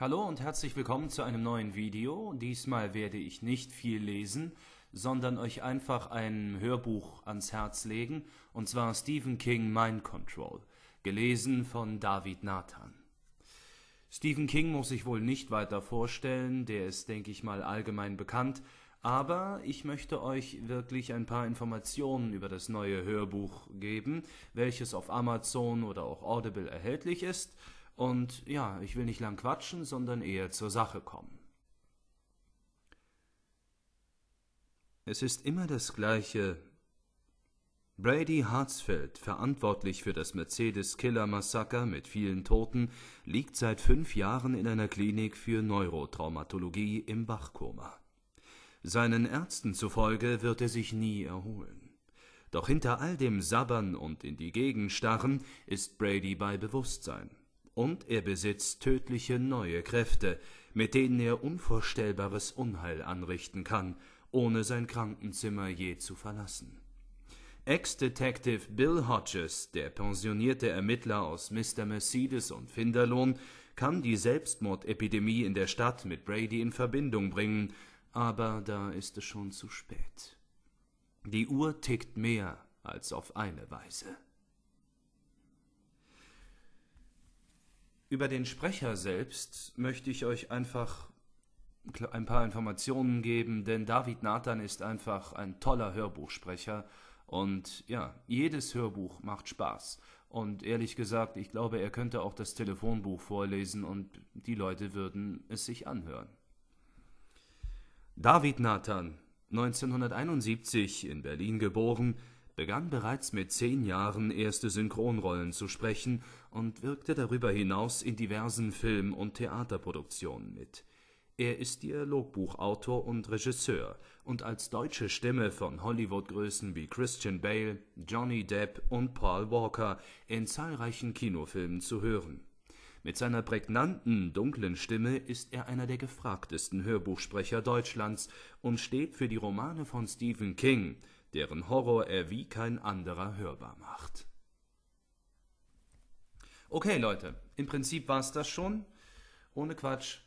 Hallo und herzlich willkommen zu einem neuen Video. Diesmal werde ich nicht viel lesen, sondern euch einfach ein Hörbuch ans Herz legen, und zwar Stephen King Mind Control, gelesen von David Nathan. Stephen King muss ich wohl nicht weiter vorstellen, der ist, denke ich mal, allgemein bekannt, aber ich möchte euch wirklich ein paar Informationen über das neue Hörbuch geben, welches auf Amazon oder auch Audible erhältlich ist, und ja, ich will nicht lang quatschen, sondern eher zur Sache kommen. Es ist immer das Gleiche. Brady Hartsfield, verantwortlich für das Mercedes-Killer-Massaker mit vielen Toten, liegt seit fünf Jahren in einer Klinik für Neurotraumatologie im Bachkoma. Seinen Ärzten zufolge wird er sich nie erholen. Doch hinter all dem Sabbern und in die Gegend starren ist Brady bei Bewusstsein und er besitzt tödliche neue Kräfte, mit denen er unvorstellbares Unheil anrichten kann, ohne sein Krankenzimmer je zu verlassen. Ex-Detective Bill Hodges, der pensionierte Ermittler aus Mr. Mercedes und Finderlohn, kann die Selbstmordepidemie in der Stadt mit Brady in Verbindung bringen, aber da ist es schon zu spät. Die Uhr tickt mehr als auf eine Weise. Über den Sprecher selbst möchte ich euch einfach ein paar Informationen geben, denn David Nathan ist einfach ein toller Hörbuchsprecher und ja, jedes Hörbuch macht Spaß. Und ehrlich gesagt, ich glaube, er könnte auch das Telefonbuch vorlesen und die Leute würden es sich anhören. David Nathan, 1971 in Berlin geboren, begann bereits mit zehn Jahren erste Synchronrollen zu sprechen und wirkte darüber hinaus in diversen Film und Theaterproduktionen mit. Er ist Dialogbuchautor und Regisseur und als deutsche Stimme von Hollywood-Größen wie Christian Bale, Johnny Depp und Paul Walker in zahlreichen Kinofilmen zu hören. Mit seiner prägnanten, dunklen Stimme ist er einer der gefragtesten Hörbuchsprecher Deutschlands und steht für die Romane von Stephen King deren Horror er wie kein anderer hörbar macht. Okay, Leute, im Prinzip war es das schon. Ohne Quatsch.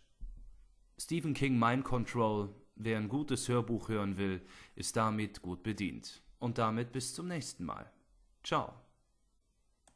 Stephen King Mind Control, wer ein gutes Hörbuch hören will, ist damit gut bedient. Und damit bis zum nächsten Mal. Ciao.